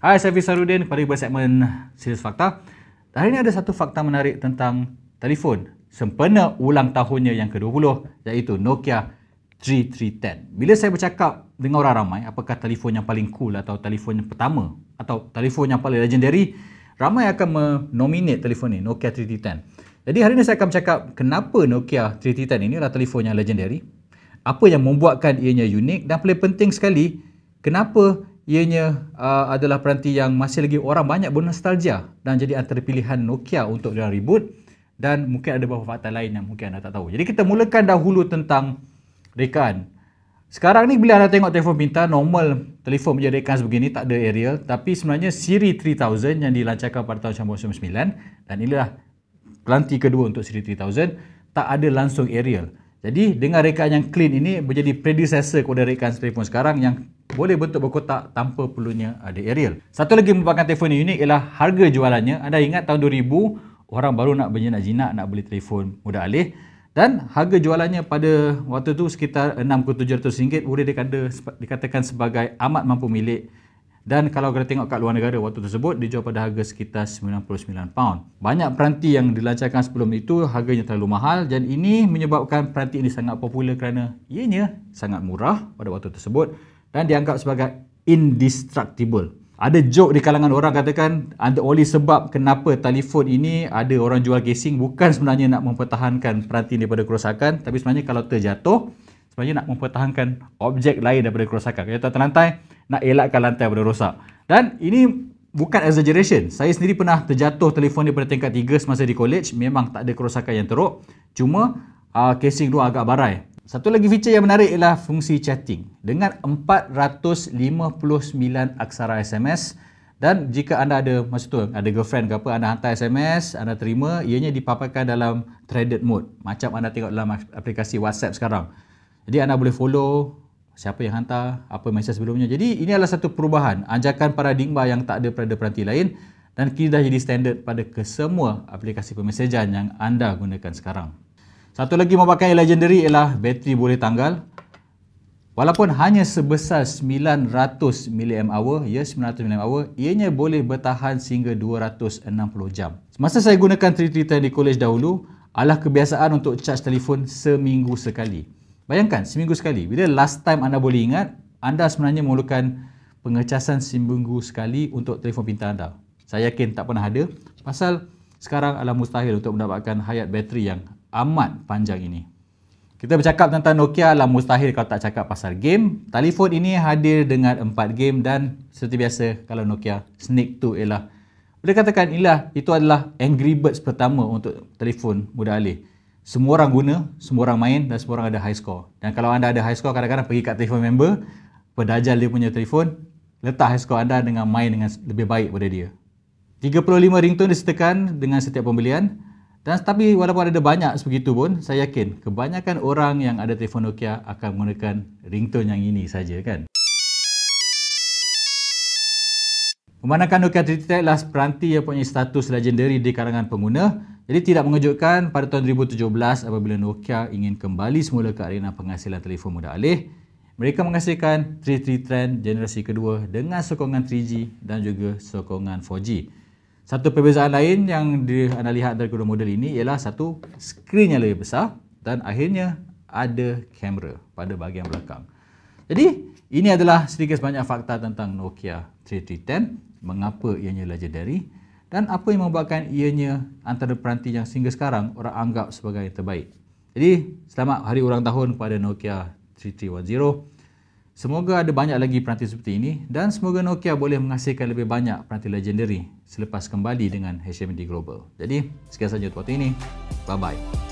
Hai, saya Fisar Rudin. Kembali ke segmen Serius Fakta. Hari ini ada satu fakta menarik tentang telefon. Sempena ulang tahunnya yang ke-20, iaitu Nokia 3310. Bila saya bercakap dengan orang ramai, apakah telefon yang paling cool atau telefon yang pertama atau telefon yang paling legendary, ramai akan menominate telefon ini, Nokia 3310. Jadi hari ini saya akan bercakap kenapa Nokia 3310 ini adalah telefon yang legendary, apa yang membuatkan ianya unik dan paling penting sekali, kenapa ianya uh, adalah peranti yang masih lagi orang banyak bernostalgia dan jadi antara pilihan Nokia untuk dalam reboot dan mungkin ada beberapa fakta lain yang mungkin anda tak tahu. Jadi kita mulakan dahulu tentang rekaan. Sekarang ni bila anda tengok telefon pintar, normal telefon punya rekaan sebegini tak ada aerial tapi sebenarnya Siri 3000 yang dilancarkan pada tahun 1999 dan inilah peranti kedua untuk Siri 3000 tak ada langsung aerial. Jadi dengan rekaan yang clean ini menjadi predecessor kepada rekaan telefon sekarang yang boleh bentuk berkotak tanpa perlunya ada uh, aerial. Satu lagi merupakan telefon yang unik ialah harga jualannya. Anda ingat tahun 2000, orang baru nak berjaya nak jinak nak beli telefon mudah alih. Dan harga jualannya pada waktu itu sekitar RM6 ke RM700 boleh dikatakan sebagai amat mampu milik. Dan kalau kita tengok kat luar negara waktu tersebut, dijual pada harga sekitar £99. Banyak peranti yang dilancarkan sebelum itu, harganya terlalu mahal dan ini menyebabkan peranti ini sangat popular kerana ianya sangat murah pada waktu tersebut dan dianggap sebagai indestructible. Ada joke di kalangan orang katakan anda the sebab kenapa telefon ini ada orang jual casing bukan sebenarnya nak mempertahankan peranting daripada kerosakan tapi sebenarnya kalau terjatuh sebenarnya nak mempertahankan objek lain daripada kerosakan. Kalau jatuh lantai nak elakkan lantai daripada rosak. Dan ini bukan exaggeration. Saya sendiri pernah terjatuh telefon daripada tingkat 3 semasa di college. Memang tak ada kerosakan yang teruk. Cuma uh, casing tu agak barai. Satu lagi feature yang menarik ialah fungsi chatting dengan 459 aksara SMS dan jika anda ada masa tu ada girlfriend ke apa anda hantar SMS anda terima ianya dipaparkan dalam threaded mode macam anda tengok dalam aplikasi WhatsApp sekarang. Jadi anda boleh follow siapa yang hantar apa mesej sebelumnya. Jadi ini adalah satu perubahan anjakan paradigma yang tak ada pada peranti lain dan kini dah jadi standard pada kesemua aplikasi pemesejan yang anda gunakan sekarang. Satu lagi memakai legendary ialah bateri boleh tanggal. Walaupun hanya sebesar 900 mAh, ya 900 mAh, ianya boleh bertahan sehingga 260 jam. Semasa saya gunakan 3310 di kolej dahulu, alah kebiasaan untuk charge telefon seminggu sekali. Bayangkan, seminggu sekali. Bila last time anda boleh ingat, anda sebenarnya memerlukan pengecasan seminggu sekali untuk telefon pintar anda. Saya yakin tak pernah ada. Pasal sekarang alah mustahil untuk mendapatkan hayat bateri yang amat panjang ini. Kita bercakap tentang Nokia lah mustahil kalau tak cakap pasal game. Telefon ini hadir dengan 4 game dan seperti biasa kalau Nokia Snake 2 ialah boleh katakan ialah itu adalah Angry Birds pertama untuk telefon muda alih. Semua orang guna, semua orang main dan semua orang ada high score. Dan kalau anda ada high score kadang-kadang pergi kat telefon member, pedajal dia punya telefon, letak high score anda dengan main dengan lebih baik pada dia. 35 ringtone disetakan dengan setiap pembelian. Dan tapi walaupun ada banyak sebegitu pun, saya yakin kebanyakan orang yang ada telefon Nokia akan menggunakan ringtone yang ini saja kan. Memandangkan Nokia 3310 adalah peranti yang punya status legendary di kalangan pengguna, jadi tidak mengejutkan pada tahun 2017 apabila Nokia ingin kembali semula ke arena penghasilan telefon mudah alih, mereka menghasilkan Trend generasi kedua dengan sokongan 3G dan juga sokongan 4G. Satu perbezaan lain yang di, anda lihat dari kedua model ini ialah satu skrin yang lebih besar dan akhirnya ada kamera pada bahagian belakang. Jadi, ini adalah sedikit sebanyak fakta tentang Nokia 3310, mengapa ianya legendary dan apa yang membuatkan ianya antara peranti yang sehingga sekarang orang anggap sebagai terbaik. Jadi, selamat hari ulang tahun kepada Nokia 3310. Semoga ada banyak lagi peranti seperti ini dan semoga Nokia boleh menghasilkan lebih banyak peranti legendary selepas kembali dengan HMD Global. Jadi, sekian sahaja untuk waktu ini. Bye-bye.